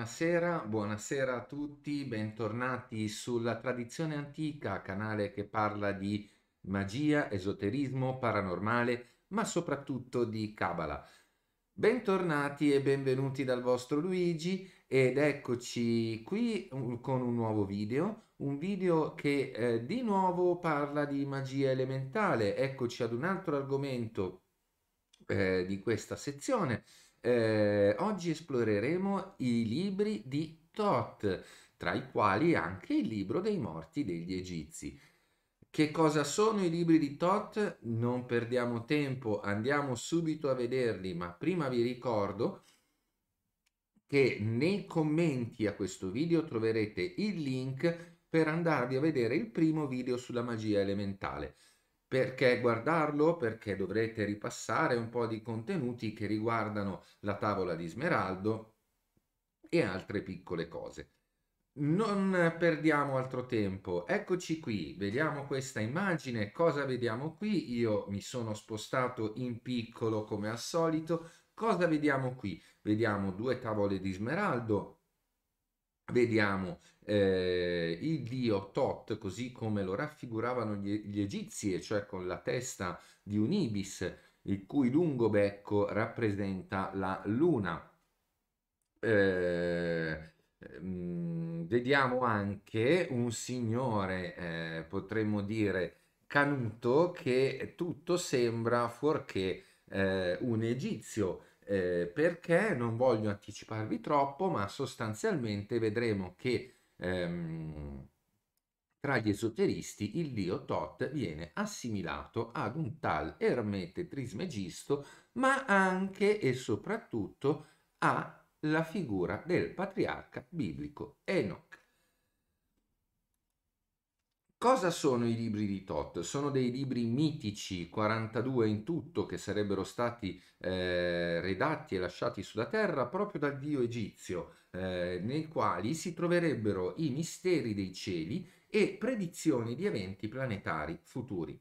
Buonasera, buonasera a tutti, bentornati sulla Tradizione Antica, canale che parla di magia, esoterismo, paranormale, ma soprattutto di Kabbalah. Bentornati e benvenuti dal vostro Luigi ed eccoci qui con un nuovo video, un video che eh, di nuovo parla di magia elementale. Eccoci ad un altro argomento eh, di questa sezione eh, oggi esploreremo i libri di Thoth, tra i quali anche il libro dei morti degli Egizi. Che cosa sono i libri di Thoth? Non perdiamo tempo, andiamo subito a vederli, ma prima vi ricordo che nei commenti a questo video troverete il link per andarvi a vedere il primo video sulla magia elementale. Perché guardarlo? Perché dovrete ripassare un po' di contenuti che riguardano la tavola di smeraldo e altre piccole cose. Non perdiamo altro tempo, eccoci qui, vediamo questa immagine, cosa vediamo qui? Io mi sono spostato in piccolo come al solito, cosa vediamo qui? Vediamo due tavole di smeraldo, vediamo eh, il dio Tot così come lo raffiguravano gli, gli egizi, cioè con la testa di un ibis, il cui lungo becco rappresenta la luna. Eh, mm, vediamo anche un signore, eh, potremmo dire, canuto, che tutto sembra fuorché eh, un egizio eh, perché non voglio anticiparvi troppo, ma sostanzialmente vedremo che ehm, tra gli esoteristi il dio Tot viene assimilato ad un tal Ermete Trismegisto, ma anche e soprattutto alla figura del patriarca biblico Enoch. Cosa sono i libri di Tot? Sono dei libri mitici, 42 in tutto, che sarebbero stati eh, redatti e lasciati sulla terra proprio dal dio egizio, eh, nei quali si troverebbero i misteri dei cieli e predizioni di eventi planetari futuri.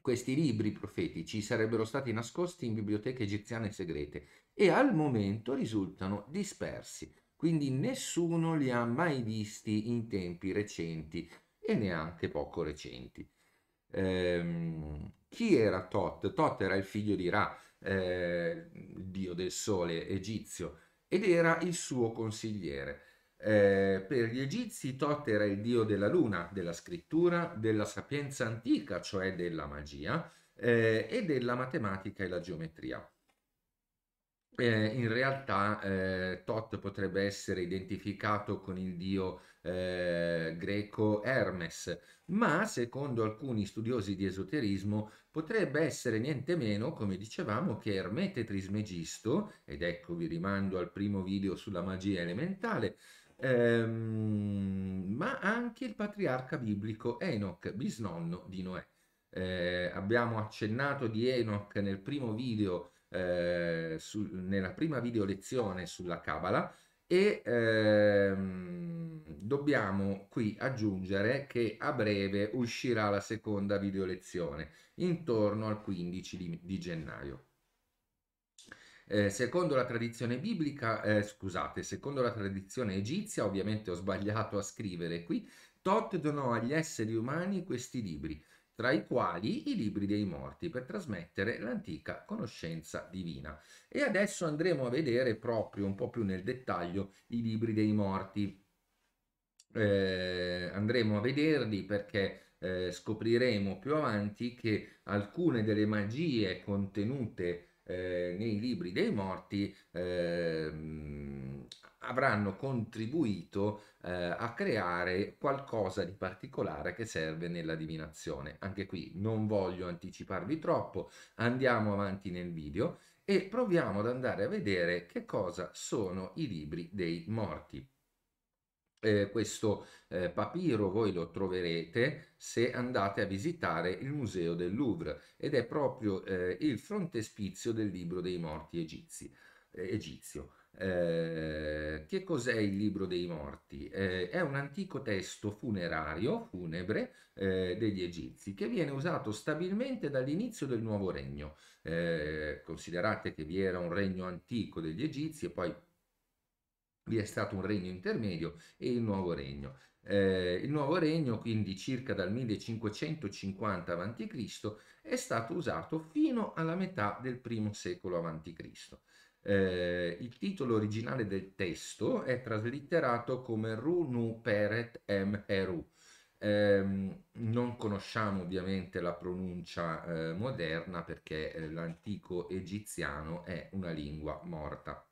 Questi libri profetici sarebbero stati nascosti in biblioteche egiziane segrete e al momento risultano dispersi, quindi nessuno li ha mai visti in tempi recenti e neanche poco recenti. Ehm, chi era Tot? Tot era il figlio di Ra, eh, dio del sole egizio, ed era il suo consigliere. Eh, per gli egizi Tot era il dio della luna, della scrittura, della sapienza antica, cioè della magia, eh, e della matematica e la geometria eh, in realtà eh, Tot potrebbe essere identificato con il dio eh, greco Hermes, ma secondo alcuni studiosi di esoterismo potrebbe essere niente meno, come dicevamo, che Ermete Trismegisto, ed ecco vi rimando al primo video sulla magia elementale, ehm, ma anche il patriarca biblico Enoch, bisnonno di Noè. Eh, abbiamo accennato di Enoch nel primo video eh, su, nella prima video lezione sulla cabala e ehm, dobbiamo qui aggiungere che a breve uscirà la seconda video lezione intorno al 15 di, di gennaio. Eh, secondo la tradizione biblica, eh, scusate, secondo la tradizione egizia, ovviamente ho sbagliato a scrivere qui, Tot donò agli esseri umani questi libri, tra i quali i libri dei morti, per trasmettere l'antica conoscenza divina. E adesso andremo a vedere proprio un po' più nel dettaglio i libri dei morti. Eh, andremo a vederli perché eh, scopriremo più avanti che alcune delle magie contenute eh, nei libri dei morti ehm, avranno contribuito eh, a creare qualcosa di particolare che serve nella divinazione. Anche qui non voglio anticiparvi troppo, andiamo avanti nel video e proviamo ad andare a vedere che cosa sono i libri dei morti. Eh, questo eh, papiro voi lo troverete se andate a visitare il museo del Louvre ed è proprio eh, il frontespizio del libro dei morti egizi, egizio. Eh, eh, che cos'è il libro dei morti? Eh, è un antico testo funerario, funebre, eh, degli egizi, che viene usato stabilmente dall'inizio del nuovo regno. Eh, considerate che vi era un regno antico degli egizi e poi vi è stato un regno intermedio e il nuovo regno. Eh, il nuovo regno, quindi circa dal 1550 a.C., è stato usato fino alla metà del primo secolo a.C. Eh, il titolo originale del testo è traslitterato come Runu Peret M. Eru. Eh, non conosciamo ovviamente la pronuncia eh, moderna perché eh, l'antico egiziano è una lingua morta.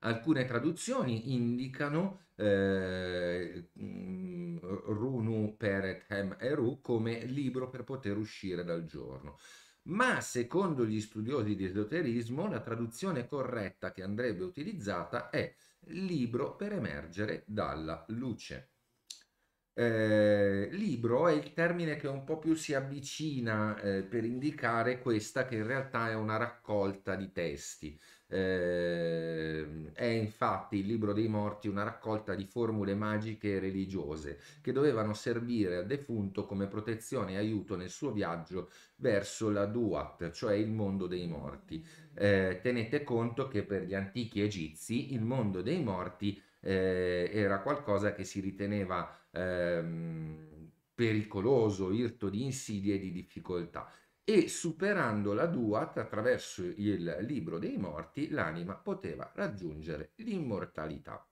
Alcune traduzioni indicano eh, mm, Runu Peret Hem Eru come libro per poter uscire dal giorno ma secondo gli studiosi di esoterismo la traduzione corretta che andrebbe utilizzata è libro per emergere dalla luce. Eh, libro è il termine che un po' più si avvicina eh, per indicare questa che in realtà è una raccolta di testi. Eh, è infatti il libro dei morti una raccolta di formule magiche e religiose che dovevano servire al defunto come protezione e aiuto nel suo viaggio verso la Duat, cioè il mondo dei morti. Eh, tenete conto che per gli antichi egizi il mondo dei morti eh, era qualcosa che si riteneva ehm, pericoloso, irto di insidie e di difficoltà e superando la Duat attraverso il libro dei morti l'anima poteva raggiungere l'immortalità.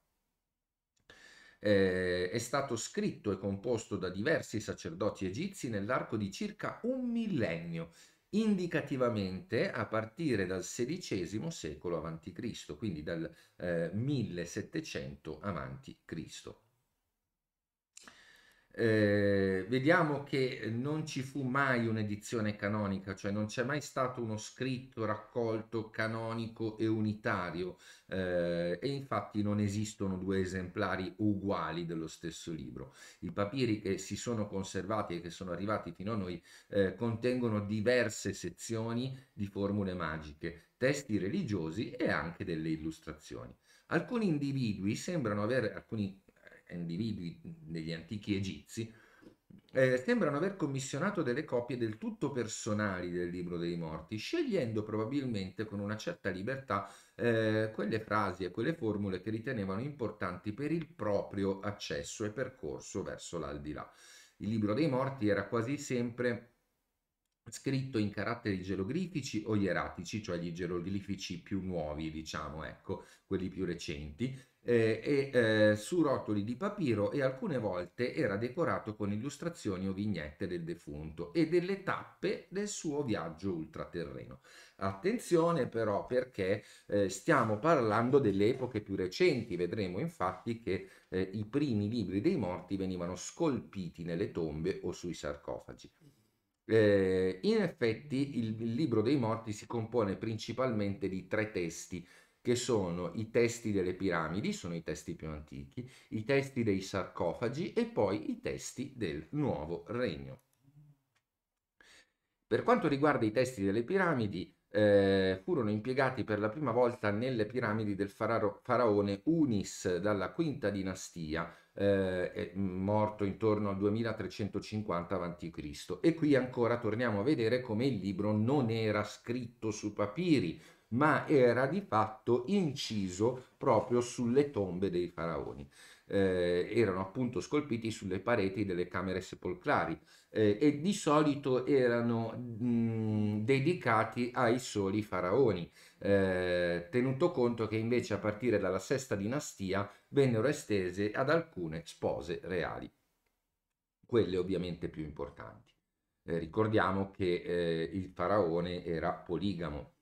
Eh, è stato scritto e composto da diversi sacerdoti egizi nell'arco di circa un millennio, indicativamente a partire dal XVI secolo a.C., quindi dal eh, 1700 a.C. Eh, vediamo che non ci fu mai un'edizione canonica, cioè non c'è mai stato uno scritto raccolto canonico e unitario eh, e infatti non esistono due esemplari uguali dello stesso libro. I papiri che si sono conservati e che sono arrivati fino a noi eh, contengono diverse sezioni di formule magiche, testi religiosi e anche delle illustrazioni. Alcuni individui sembrano avere, alcuni eh, individui degli antichi egizi, eh, sembrano aver commissionato delle copie del tutto personali del libro dei morti, scegliendo probabilmente con una certa libertà eh, quelle frasi e quelle formule che ritenevano importanti per il proprio accesso e percorso verso l'aldilà. Il libro dei morti era quasi sempre scritto in caratteri geroglifici o ieratici, cioè gli geroglifici più nuovi, diciamo, ecco, quelli più recenti, eh, e, eh, su rotoli di papiro e alcune volte era decorato con illustrazioni o vignette del defunto e delle tappe del suo viaggio ultraterreno. Attenzione però perché eh, stiamo parlando delle epoche più recenti, vedremo infatti che eh, i primi libri dei morti venivano scolpiti nelle tombe o sui sarcofagi. Eh, in effetti il, il libro dei morti si compone principalmente di tre testi che sono i testi delle piramidi, sono i testi più antichi, i testi dei sarcofagi e poi i testi del nuovo regno. Per quanto riguarda i testi delle piramidi, eh, furono impiegati per la prima volta nelle piramidi del fararo, faraone Unis dalla quinta dinastia, eh, morto intorno al 2350 a.C. E qui ancora torniamo a vedere come il libro non era scritto su papiri, ma era di fatto inciso proprio sulle tombe dei faraoni eh, erano appunto scolpiti sulle pareti delle camere sepolcrali eh, e di solito erano mh, mm, dedicati ai soli faraoni, eh, tenuto conto che invece a partire dalla sesta dinastia vennero estese ad alcune spose reali, quelle ovviamente più importanti. Eh, ricordiamo che eh, il faraone era poligamo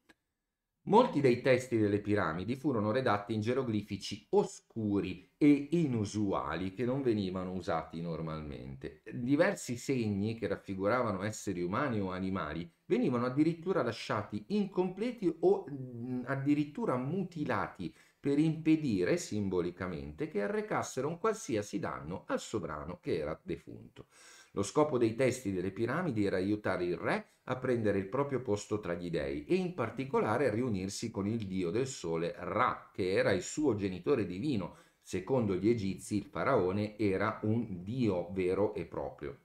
Molti dei testi delle piramidi furono redatti in geroglifici oscuri e inusuali che non venivano usati normalmente. Diversi segni che raffiguravano esseri umani o animali venivano addirittura lasciati incompleti o mm, addirittura mutilati per impedire simbolicamente che arrecassero un qualsiasi danno al sovrano che era defunto. Lo scopo dei testi delle piramidi era aiutare il re a prendere il proprio posto tra gli dei e in particolare a riunirsi con il dio del sole Ra, che era il suo genitore divino. Secondo gli egizi il faraone era un dio vero e proprio.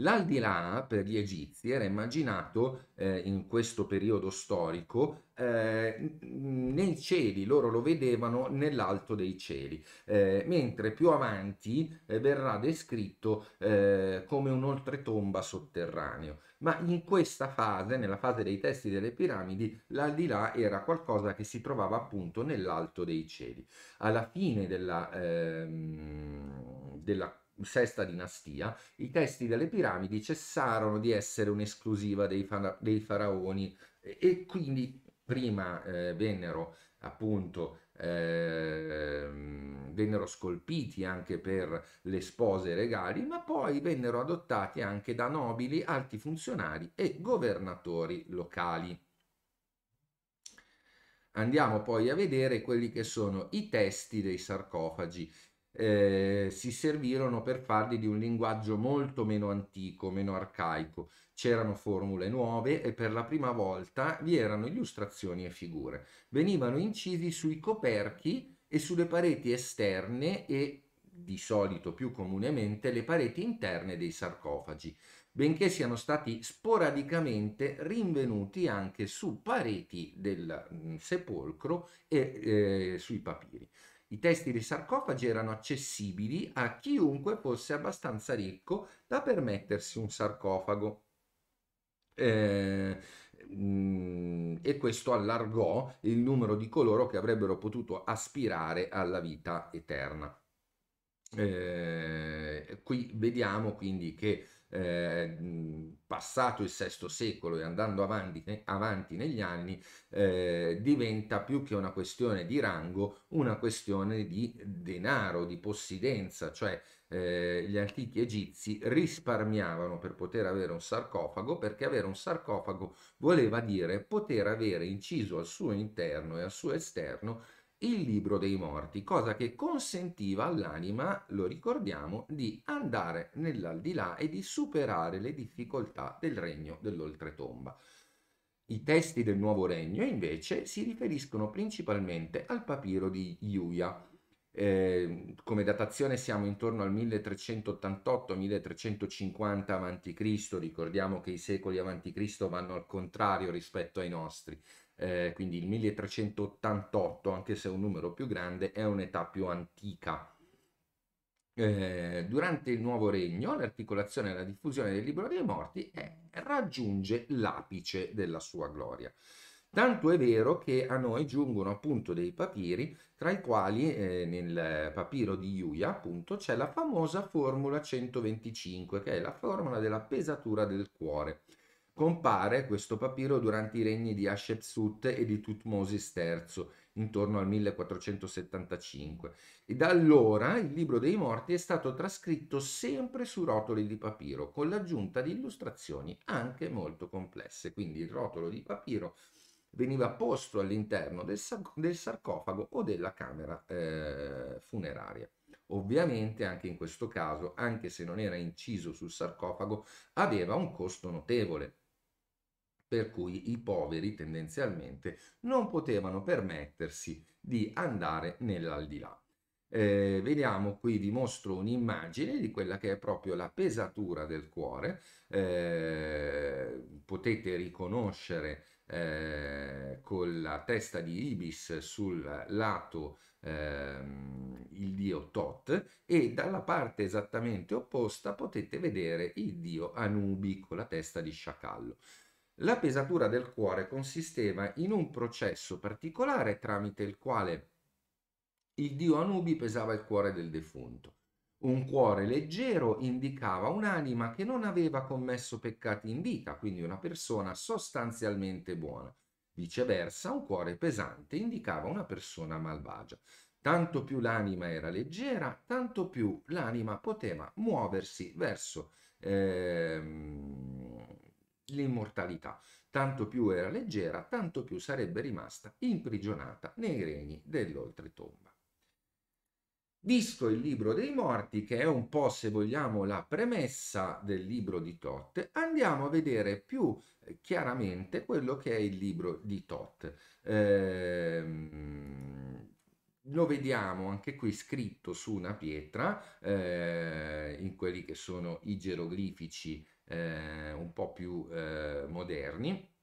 L'aldilà per gli egizi era immaginato eh, in questo periodo storico eh, nei cieli, loro lo vedevano nell'alto dei cieli, eh, mentre più avanti eh, verrà descritto eh, come un oltretomba sotterraneo. Ma in questa fase, nella fase dei testi delle piramidi, l'aldilà era qualcosa che si trovava appunto nell'alto dei cieli. Alla fine della, ehm, della sesta dinastia, i testi delle piramidi cessarono di essere un'esclusiva dei, fara dei faraoni e, e, quindi prima eh, vennero appunto eh, vennero scolpiti anche per le spose regali, ma poi vennero adottati anche da nobili, alti funzionari e governatori locali. Andiamo poi a vedere quelli che sono i testi dei sarcofagi eh, si servirono per farli di un linguaggio molto meno antico, meno arcaico. C'erano formule nuove e per la prima volta vi erano illustrazioni e figure. Venivano incisi sui coperchi e sulle pareti esterne e di solito più comunemente le pareti interne dei sarcofagi, benché siano stati sporadicamente rinvenuti anche su pareti del mm, sepolcro e eh, sui papiri. I testi dei sarcofagi erano accessibili a chiunque fosse abbastanza ricco da permettersi un sarcofago. Eh, mm, e questo allargò il numero di coloro che avrebbero potuto aspirare alla vita eterna. Eh, qui vediamo quindi che eh, passato il VI secolo e andando avanti, avanti negli anni, eh, diventa più che una questione di rango, una questione di denaro, di possidenza, cioè eh, gli antichi egizi risparmiavano per poter avere un sarcofago, perché avere un sarcofago voleva dire poter avere inciso al suo interno e al suo esterno il libro dei morti, cosa che consentiva all'anima, lo ricordiamo, di andare nell'aldilà e di superare le difficoltà del regno dell'oltretomba. I testi del nuovo regno invece si riferiscono principalmente al papiro di Iuia. Eh, come datazione siamo intorno al 1388-1350 a.C., ricordiamo che i secoli a.C. vanno al contrario rispetto ai nostri eh, quindi il 1388, anche se è un numero più grande, è un'età più antica. Eh, durante il nuovo regno l'articolazione e la diffusione del libro dei morti è, eh, raggiunge l'apice della sua gloria. Tanto è vero che a noi giungono appunto dei papiri, tra i quali eh, nel papiro di Iuia appunto c'è la famosa formula 125, che è la formula della pesatura del cuore. Compare questo papiro durante i regni di Hatshepsut e di Tutmosis III, intorno al 1475, e da allora il Libro dei Morti è stato trascritto sempre su rotoli di papiro, con l'aggiunta di illustrazioni anche molto complesse. Quindi il rotolo di papiro veniva posto all'interno del, del, sarcofago o della camera eh, funeraria. Ovviamente anche in questo caso, anche se non era inciso sul sarcofago, aveva un costo notevole per cui i poveri tendenzialmente non potevano permettersi di andare nell'aldilà. Eh, vediamo qui, vi mostro un'immagine di quella che è proprio la pesatura del cuore, eh, potete riconoscere eh, con la testa di Ibis sul lato ehm, il dio Tot e dalla parte esattamente opposta potete vedere il dio Anubi con la testa di sciacallo. La pesatura del cuore consisteva in un processo particolare tramite il quale il dio Anubi pesava il cuore del defunto. Un cuore leggero indicava un'anima che non aveva commesso peccati in vita, quindi una persona sostanzialmente buona. Viceversa, un cuore pesante indicava una persona malvagia. Tanto più l'anima era leggera, tanto più l'anima poteva muoversi verso... Ehm, l'immortalità. Tanto più era leggera, tanto più sarebbe rimasta imprigionata nei regni dell'oltretomba. Visto il libro dei morti, che è un po', se vogliamo, la premessa del libro di Tot, andiamo a vedere più eh, chiaramente quello che è il libro di Tot. Ehm, lo vediamo anche qui scritto su una pietra, eh, in quelli che sono i geroglifici eh, un po' più eh, moderni.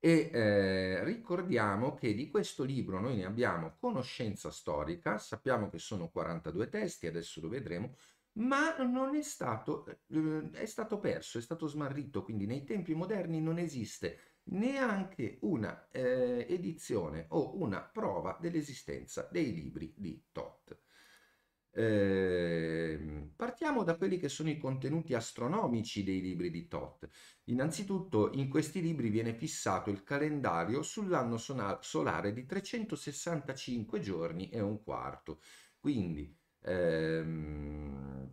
E eh, ricordiamo che di questo libro noi ne abbiamo conoscenza storica, sappiamo che sono 42 testi, adesso lo vedremo, ma non è stato, eh, è stato perso, è stato smarrito, quindi nei tempi moderni non esiste neanche una eh, edizione o una prova dell'esistenza dei libri di Toth. Ehm, partiamo da quelli che sono i contenuti astronomici dei libri di Thoth. Innanzitutto in questi libri viene fissato il calendario sull'anno solare di 365 giorni e un quarto. Quindi, ehm,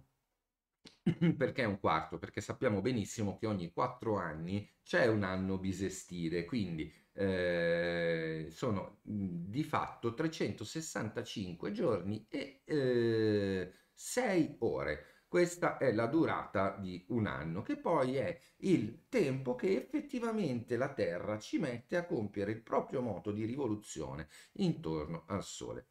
perché un quarto? Perché sappiamo benissimo che ogni quattro anni c'è un anno bisestile, quindi eh, sono di fatto 365 giorni e eh, 6 ore. Questa è la durata di un anno, che poi è il tempo che effettivamente la Terra ci mette a compiere il proprio moto di rivoluzione intorno al Sole.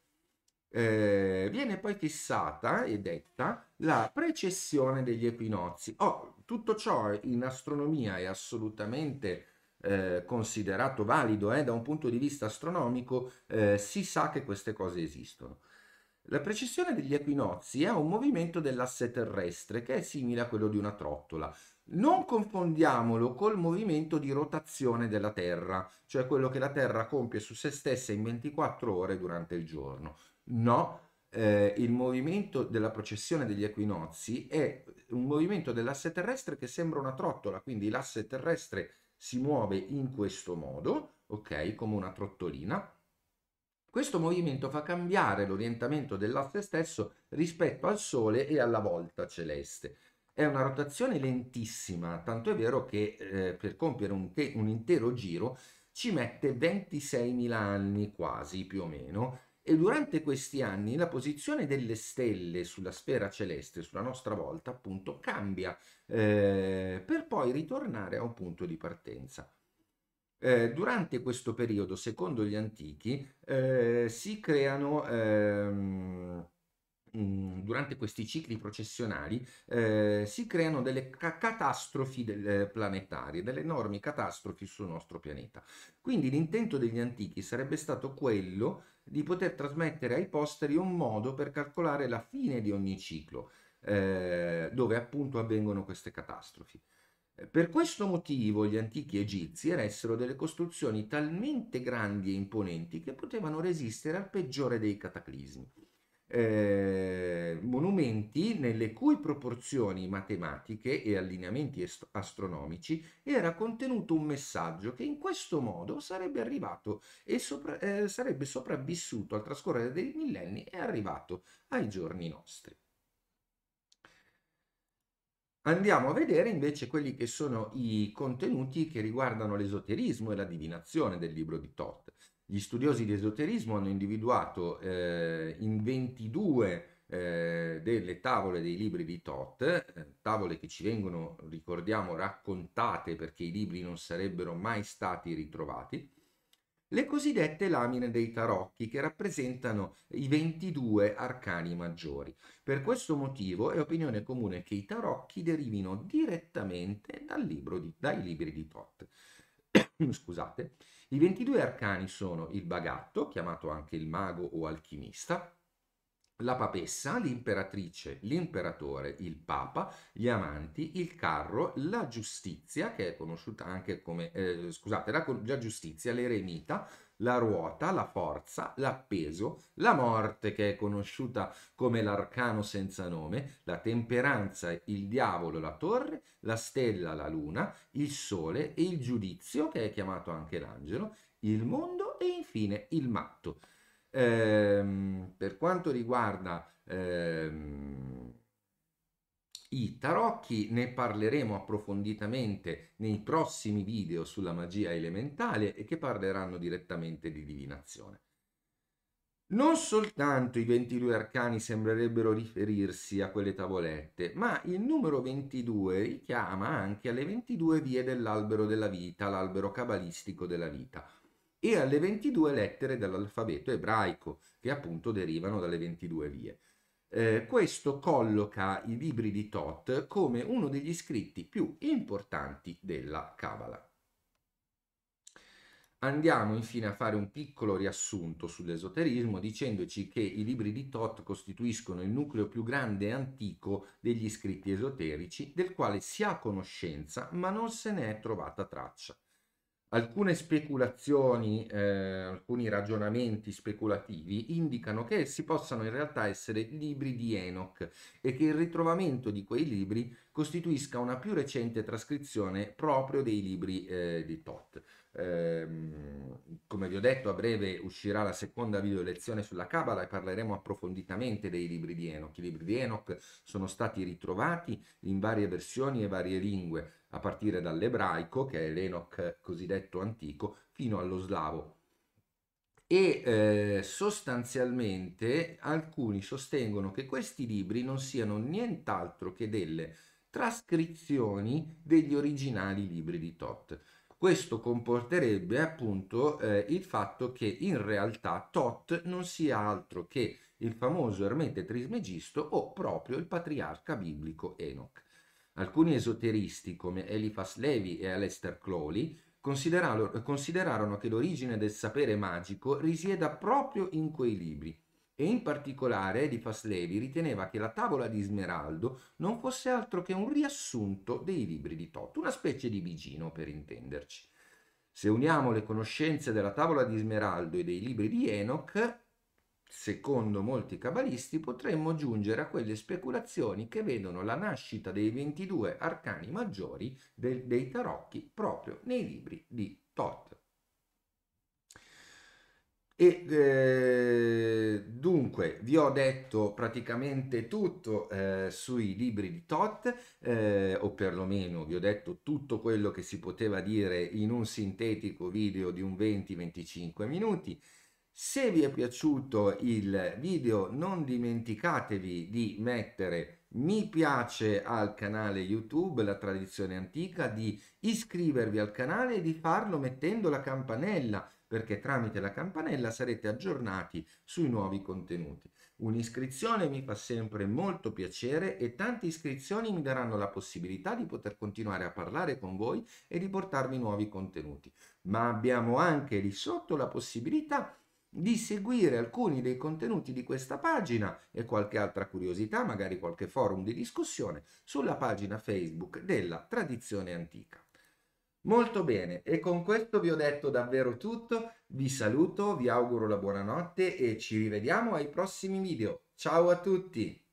Eh, viene poi fissata e detta la precessione degli equinozi. Oh, tutto ciò in astronomia è assolutamente eh, considerato valido eh, da un punto di vista astronomico, eh, si sa che queste cose esistono. La precessione degli equinozi è un movimento dell'asse terrestre che è simile a quello di una trottola. Non confondiamolo col movimento di rotazione della Terra, cioè quello che la Terra compie su se stessa in 24 ore durante il giorno. No, eh, il movimento della processione degli equinozi è un movimento dell'asse terrestre che sembra una trottola, quindi l'asse terrestre si muove in questo modo, ok, come una trottolina. Questo movimento fa cambiare l'orientamento dell'asse stesso rispetto al Sole e alla volta celeste. È una rotazione lentissima, tanto è vero che eh, per compiere un, un intero giro ci mette 26.000 anni quasi più o meno e durante questi anni la posizione delle stelle sulla sfera celeste, sulla nostra volta, appunto, cambia eh, per poi ritornare a un punto di partenza. Eh, durante questo periodo, secondo gli antichi, eh, si creano... Ehm, mm, durante questi cicli processionali eh, si creano delle ca catastrofi del eh, planetarie, delle enormi catastrofi sul nostro pianeta. Quindi l'intento degli antichi sarebbe stato quello di poter trasmettere ai posteri un modo per calcolare la fine di ogni ciclo, eh, dove appunto avvengono queste catastrofi. Eh, per questo motivo gli antichi egizi eressero delle costruzioni talmente grandi e imponenti che potevano resistere al peggiore dei cataclismi eh, monumenti nelle cui proporzioni matematiche e allineamenti astronomici era contenuto un messaggio che in questo modo sarebbe arrivato e sopra eh, sarebbe sopravvissuto al trascorrere dei millenni e arrivato ai giorni nostri. Andiamo a vedere invece quelli che sono i contenuti che riguardano l'esoterismo e la divinazione del libro di Thoth. Gli studiosi di esoterismo hanno individuato eh, in 22 eh, delle tavole dei libri di Tot, eh, tavole che ci vengono, ricordiamo, raccontate perché i libri non sarebbero mai stati ritrovati, le cosiddette lamine dei tarocchi che rappresentano i 22 arcani maggiori. Per questo motivo è opinione comune che i tarocchi derivino direttamente libro di, dai libri di Tot. Scusate, i 22 arcani sono il bagatto, chiamato anche il mago o alchimista, la papessa, l'imperatrice, l'imperatore, il papa, gli amanti, il carro, la giustizia, che è conosciuta anche come, eh, scusate, la, la giustizia, l'eremita, la ruota, la forza, l'appeso, la morte che è conosciuta come l'arcano senza nome, la temperanza, il diavolo, la torre, la stella, la luna, il sole e il giudizio che è chiamato anche l'angelo, il mondo e infine il matto. Ehm, per quanto riguarda ehm, i tarocchi ne parleremo approfonditamente nei prossimi video sulla magia elementale e che parleranno direttamente di divinazione. Non soltanto i 22 arcani sembrerebbero riferirsi a quelle tavolette, ma il numero 22 richiama anche alle 22 vie dell'albero della vita, l'albero cabalistico della vita, e alle 22 lettere dell'alfabeto ebraico, che appunto derivano dalle 22 vie. Eh, questo colloca i libri di Thoth come uno degli scritti più importanti della Kabbalah. Andiamo infine a fare un piccolo riassunto sull'esoterismo dicendoci che i libri di Thoth costituiscono il nucleo più grande e antico degli scritti esoterici del quale si ha conoscenza ma non se ne è trovata traccia. Alcune speculazioni, eh, alcuni ragionamenti speculativi indicano che essi possano in realtà essere libri di Enoch e che il ritrovamento di quei libri costituisca una più recente trascrizione proprio dei libri eh, di Thoth. Ehm, come vi ho detto, a breve uscirà la seconda video lezione sulla Kabbalah e parleremo approfonditamente dei libri di Enoch. I libri di Enoch sono stati ritrovati in varie versioni e varie lingue, a partire dall'ebraico, che è l'Enoch cosiddetto antico, fino allo slavo. E eh, sostanzialmente alcuni sostengono che questi libri non siano nient'altro che delle trascrizioni degli originali libri di Thoth. Questo comporterebbe appunto eh, il fatto che in realtà Tot non sia altro che il famoso ermete trismegisto o proprio il patriarca biblico Enoch. Alcuni esoteristi come Eliphas Levi e Aleister Crowley considerarono che l'origine del sapere magico risieda proprio in quei libri e in particolare Edifas Levi riteneva che la tavola di Smeraldo non fosse altro che un riassunto dei libri di Toto, una specie di bigino per intenderci. Se uniamo le conoscenze della tavola di Smeraldo e dei libri di Enoch, secondo molti cabalisti, potremmo giungere a quelle speculazioni che vedono la nascita dei 22 arcani maggiori del, dei tarocchi proprio nei libri di Toth. E eh, dunque vi ho detto praticamente tutto eh, sui libri di Todd, eh, o perlomeno vi ho detto tutto quello che si poteva dire in un sintetico video di un 20-25 minuti. Se vi è piaciuto il video non dimenticatevi di mettere mi piace al canale YouTube, la tradizione antica, di iscrivervi al canale e di farlo mettendo la campanella perché tramite la campanella sarete aggiornati sui nuovi contenuti. Un'iscrizione mi fa sempre molto piacere e tante iscrizioni mi daranno la possibilità di poter continuare a parlare con voi e di portarvi nuovi contenuti. Ma abbiamo anche lì sotto la possibilità di seguire alcuni dei contenuti di questa pagina e qualche altra curiosità, magari qualche forum di discussione, sulla pagina Facebook della Tradizione Antica. Molto bene, e con questo vi ho detto davvero tutto, vi saluto, vi auguro la buonanotte e ci rivediamo ai prossimi video. Ciao a tutti!